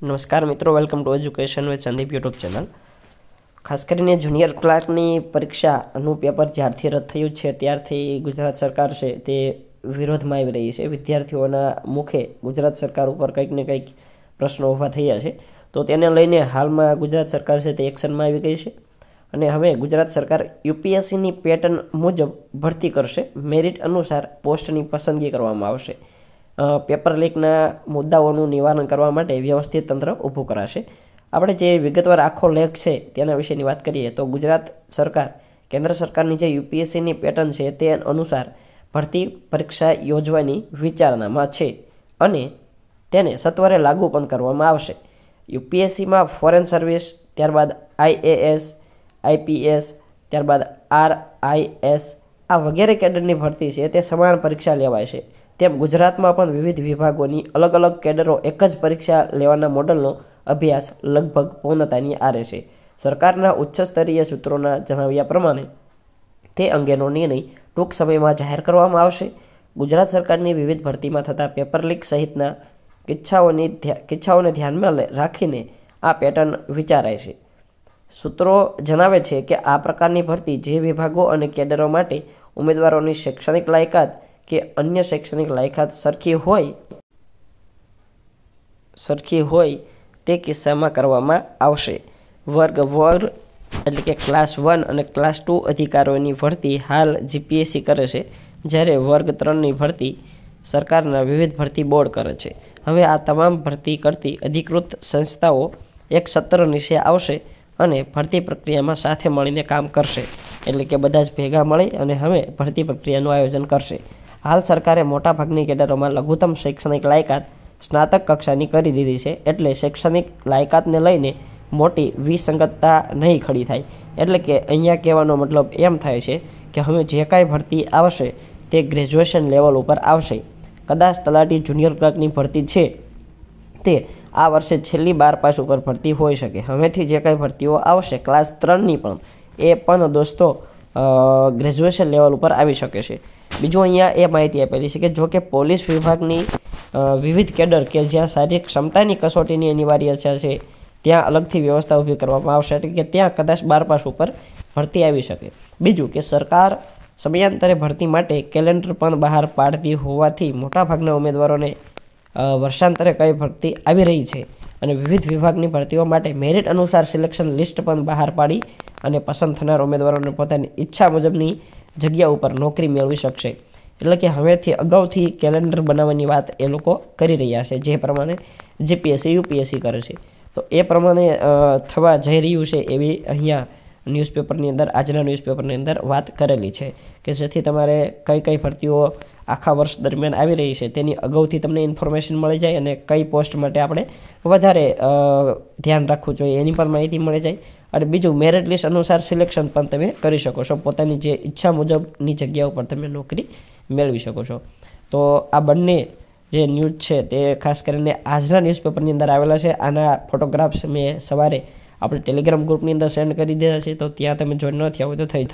નમસ્કાર મિત્રો welcome to education with Sandeep YouTube channel ખાસ કરીને જુનિયર ક્લાર્કની પરીક્ષાનું પેપર જ્યારથી રદ થયું છે ત્યારથી ગુજરાત સરકાર છે તે વિરોધમાં આવી રહી છે વિદ્યાર્થીઓના મુખે ગુજરાત સરકાર ઉપર કંઈક ને કંઈક પ્રશ્નો ઊભા થયા છે તો તેને લઈને હાલમાં ગુજરાત સરકાર છે તે એક્શનમાં આવી ગઈ છે અને હવે ગુજરાત સરકાર યુપીએસસીની પેટર્ન મુજબ ભરતી કરશે મેરિટ અનુસાર પોસ્ટની પસંદગી કરવામાં આવશે પેપર લીકના મુદ્દાઓનું નિવારણ કરવા માટે વ્યવસ્થિત તંત્ર ઊભું કરાશે આપણે જે વિગતવાર આખો લેખ છે તેના વિશેની વાત કરીએ તો ગુજરાત સરકાર કેન્દ્ર સરકારની જે યુપીએસસીની પેટર્ન છે તે અનુસાર ભરતી પરીક્ષા યોજવાની વિચારણામાં છે અને તેને સત્વરે લાગુ પણ કરવામાં આવશે યુપીએસસીમાં ફોરેન સર્વિસ ત્યારબાદ આઈએએસ આઈપીએસ ત્યારબાદ આરઆઈએસ આ વગેરે કેડરની ભરતી છે તે સમાન પરીક્ષા લેવાય છે તેમ ગુજરાતમાં પણ વિવિધ વિભાગોની અલગ અલગ કેડરો એક જ પરીક્ષા લેવાના મોડલનો અભ્યાસ લગભગ પૂર્ણતાની આરે છે સરકારના ઉચ્ચ સ્તરીય સૂત્રોના જણાવ્યા પ્રમાણે તે અંગેનો નિર્ણય ટૂંક સમયમાં જાહેર કરવામાં આવશે ગુજરાત સરકારની વિવિધ ભરતીમાં થતા પેપર લીક સહિતના કિચ્છાઓની કિચ્છાઓને ધ્યાનમાં રાખીને આ પેટર્ન વિચારાય છે સૂત્રો જણાવે છે કે આ પ્રકારની ભરતી જે વિભાગો અને કેડરો માટે ઉમેદવારોની શૈક્ષણિક લાયકાત કે અન્ય શૈક્ષણિક લાયકાત સરખી હોય સરખી હોય તે કિસ્સામાં કરવામાં આવશે વર્ગ વર્ગ એટલે કે ક્લાસ વન અને ક્લાસ ટુ અધિકારોની ભરતી હાલ જીપીએસસી કરે છે જ્યારે વર્ગ ત્રણની ભરતી સરકારના વિવિધ ભરતી બોર્ડ કરે છે હવે આ તમામ ભરતી કરતી અધિકૃત સંસ્થાઓ એક સત્ર નીચે આવશે અને ભરતી પ્રક્રિયામાં સાથે મળીને કામ કરશે એટલે કે બધા જ ભેગા મળી અને હવે ભરતી પ્રક્રિયાનું આયોજન કરશે હાલ સરકારે મોટાભાગની કેડરોમાં લઘુત્તમ શૈક્ષણિક લાયકાત સ્નાતક કક્ષાની કરી દીધી છે એટલે શૈક્ષણિક લાયકાતને લઈને મોટી વિસંગતતા નહીં ખડી થાય એટલે કે અહીંયા કહેવાનો મતલબ એમ થાય છે કે હવે જે કાંઈ ભરતી આવશે તે ગ્રેજ્યુએશન લેવલ ઉપર આવશે કદાચ તલાટી જુનિયર ક્લાર્કની ભરતી છે તે આ વર્ષે છેલ્લી બાર પાસ ઉપર ભરતી હોઈ શકે હવેથી જે કાંઈ ભરતીઓ આવશે ક્લાસ ત્રણની પણ એ પણ દોસ્તો ગ્રેજ્યુએશન લેવલ ઉપર આવી શકે છે બીજું અહીંયા એ માહિતી આપેલી છે કે જો કે પોલીસ વિભાગની વિવિધ કેડર કે જ્યાં શારીરિક ક્ષમતાની કસોટીની અનિવાર્યતા છે ત્યાં અલગથી વ્યવસ્થા ઊભી કરવામાં આવશે એટલે કે ત્યાં કદાચ બાર પાસ ઉપર ભરતી આવી શકે બીજું કે સરકાર સમયાંતરે ભરતી માટે કેલેન્ડર પણ બહાર પાડતી હોવાથી મોટાભાગના ઉમેદવારોને વર્ષાંતરે કઈ ભરતી આવી રહી છે અને વિવિધ વિભાગની ભરતીઓ માટે મેરિટ અનુસાર સિલેક્શન લિસ્ટ પણ બહાર પાડી અને પસંદ થનાર ઉમેદવારોને પોતાની ઈચ્છા મુજબની જગ્યા ઉપર નોકરી મેળવી શકશે એટલે કે હવેથી અગાઉથી કેલેન્ડર બનાવવાની વાત એ લોકો કરી રહ્યા છે જે પ્રમાણે જીપીએસસી યુપીએસસી કરે છે તો એ પ્રમાણે થવા જઈ રહ્યું છે એવી અહીંયા ન્યૂઝપેપરની અંદર આજના ન્યૂઝપેપરની અંદર વાત કરેલી છે કે જેથી તમારે કઈ કઈ ભરતીઓ આખા વર્ષ દરમિયાન આવી રહી છે તેની અગાઉથી તમને ઇન્ફોર્મેશન મળી જાય અને કઈ પોસ્ટ માટે આપણે વધારે ધ્યાન રાખવું જોઈએ એની પણ માહિતી મળી જાય અને બીજું મેરિટ લિસ્ટ અનુસાર સિલેક્શન પણ તમે કરી શકો છો પોતાની જે ઈચ્છા મુજબની જગ્યા ઉપર તમે નોકરી મેળવી શકો છો તો આ બંને જે ન્યૂઝ છે તે ખાસ કરીને આજના ન્યૂઝપેપરની અંદર આવેલા છે આના ફોટોગ્રાફ્સ મેં સવારે આપણે ટેલિગ્રામ ગ્રુપની અંદર સેન્ડ કરી દીધા છે તો ત્યાં તમે જોઈન નથી થયા તો થઈ